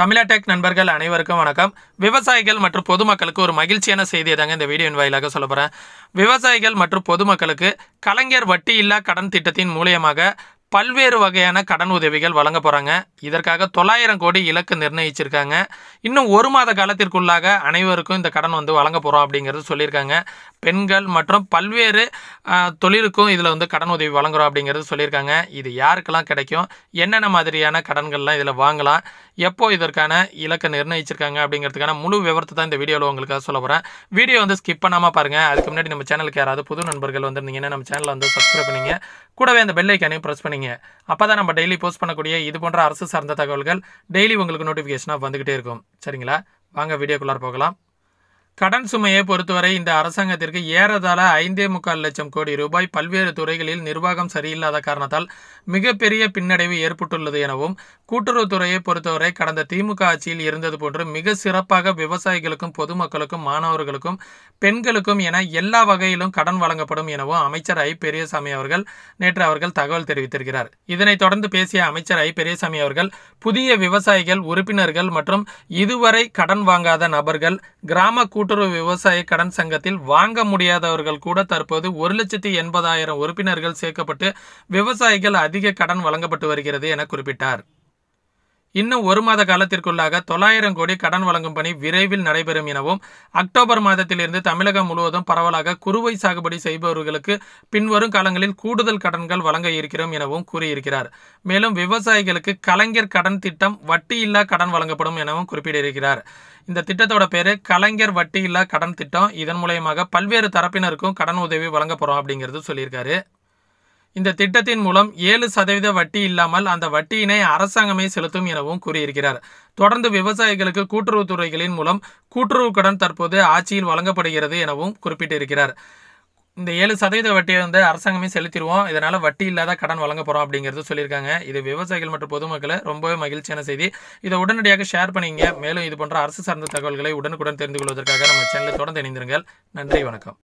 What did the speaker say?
தமிழாடெக் நண்பர்கள் அனைவருக்கும் வணக்கம் விவசாயிகள் மற்றும் பொதுமக்களுக்கு ஒரு மகிழ்ச்சியான செய்தியை தாங்க இந்த வீடியோவின் வாயிலாக சொல்ல போகிறேன் விவசாயிகள் மற்றும் பொதுமக்களுக்கு கலைஞர் வட்டி இல்லா கடன் திட்டத்தின் மூலியமாக பல்வேறு வகையான கடன் உதவிகள் வழங்க போகிறாங்க இதற்காக தொள்ளாயிரம் கோடி இலக்கு நிர்ணயிச்சிருக்காங்க இன்னும் ஒரு மாத காலத்திற்குள்ளாக அனைவருக்கும் இந்த கடன் வந்து வழங்க போகிறோம் அப்படிங்கிறது சொல்லியிருக்காங்க பெண்கள் மற்றும் பல்வேறு தொழிலுக்கும் இதில் வந்து கடன் உதவி வழங்குகிறோம் அப்படிங்கிறது சொல்லியிருக்காங்க இது யாருக்கெல்லாம் கிடைக்கும் என்னென்ன மாதிரியான கடன்கள்லாம் இதில் வாங்கலாம் எப்போது இதற்கான இலக்கை நிர்ணயிச்சிருக்காங்க அப்படிங்கிறதுக்கான முழு விவரத்தை தான் இந்த வீடியோவில் உங்களுக்காக சொல்ல போகிறேன் வீடியோ வந்து ஸ்கிப் பண்ணாமல் பாருங்கள் அதுக்கு முன்னாடி நம்ம சேனலுக்கு யாராவது புது நண்பர்கள் வந்திருந்தீங்கன்னா நம்ம சேனலை வந்து சப்ஸ்கிரைப் பண்ணிங்க கூடவே அந்த பெல்லைக்கானையும் ப்ரெஸ் பண்ணி பண்ணிங்க அப்போ தான் நம்ம டெய்லி போஸ்ட் பண்ணக்கூடிய இது போன்ற அரசு சார்ந்த தகவல்கள் டெய்லி உங்களுக்கு நோட்டிஃபிகேஷனாக வந்துகிட்டே இருக்கும் சரிங்களா வாங்க வீடியோக்குள்ளார போகலாம் கடன் சுமையை பொறுத்தவரை இந்த அரசாங்கத்திற்கு ஏறதாழ ஐந்தே முக்கால் லட்சம் கோடி ரூபாய் பல்வேறு துறைகளில் நிர்வாகம் சரியில்லாத காரணத்தால் மிகப்பெரிய பின்னடைவு ஏற்பட்டுள்ளது எனவும் கூட்டுறவுத்துறையை பொறுத்தவரை கடந்த திமுக ஆட்சியில் இருந்தது போன்று மிக சிறப்பாக விவசாயிகளுக்கும் பொதுமக்களுக்கும் மாணவர்களுக்கும் பெண்களுக்கும் என எல்லா வகையிலும் கடன் வழங்கப்படும் எனவும் அமைச்சர் ஐ பெரியசாமி அவர்கள் நேற்று அவர்கள் தகவல் தெரிவித்திருக்கிறார் இதனைத் தொடர்ந்து பேசிய அமைச்சர் ஐ பெரியசாமி அவர்கள் புதிய விவசாயிகள் உறுப்பினர்கள் மற்றும் இதுவரை கடன் வாங்காத நபர்கள் கிராம கூட்டு கூட்டுறவு விவசாய கடன் சங்கத்தில் வாங்க முடியாதவர்கள் கூட தற்போது ஒரு லட்சத்தி எண்பதாயிரம் உறுப்பினர்கள் சேர்க்கப்பட்டு விவசாயிகள் அதிக கடன் வழங்கப்பட்டு வருகிறது என குறிப்பிட்டார் இன்னும் ஒரு மாத காலத்திற்குள்ளாக தொள்ளாயிரம் கோடி கடன் வழங்கும் பணி விரைவில் நடைபெறும் எனவும் அக்டோபர் மாதத்திலிருந்து தமிழகம் முழுவதும் பரவலாக குறுவை சாகுபடி செய்பவர்களுக்கு பின்வரும் காலங்களில் கூடுதல் கடன்கள் வழங்க இருக்கிறோம் எனவும் கூறியிருக்கிறார் மேலும் விவசாயிகளுக்கு கலைஞர் கடன் திட்டம் வட்டியில்லா கடன் வழங்கப்படும் எனவும் குறிப்பிட்டிருக்கிறார் இந்த திட்டத்தோட பேரு கலைஞர் வட்டியில்லா கடன் திட்டம் இதன் மூலயமாக பல்வேறு தரப்பினருக்கும் கடன் உதவி வழங்கப்படும் அப்படிங்கிறது சொல்லியிருக்காரு இந்த திட்டத்தின் மூலம் ஏழு சதவீத வட்டி இல்லாமல் அந்த வட்டியினை அரசாங்கமே செலுத்தும் எனவும் கூறியிருக்கிறார் தொடர்ந்து விவசாயிகளுக்கு கூட்டுறவு துறைகளின் மூலம் கூட்டுறவு கடன் தற்போது ஆட்சியில் வழங்கப்படுகிறது எனவும் குறிப்பிட்டிருக்கிறார் இந்த ஏழு சதவீத வட்டியை வந்து அரசாங்கமே செலுத்திடுவோம் இதனால் வட்டி இல்லாத கடன் வழங்க போகிறோம் அப்படிங்கிறது சொல்லியிருக்காங்க இது விவசாயிகள் மற்றும் பொதுமக்களை ரொம்பவே மகிழ்ச்சியான செய்தி இதை உடனடியாக ஷேர் பண்ணிங்க மேலும் இது போன்ற அரசு சார்ந்த தகவல்களை உடனுக்குடன் தெரிந்து கொள்வதற்காக நம்ம சேனலில் தொடர்ந்து இணைந்திருங்கள் நன்றி வணக்கம்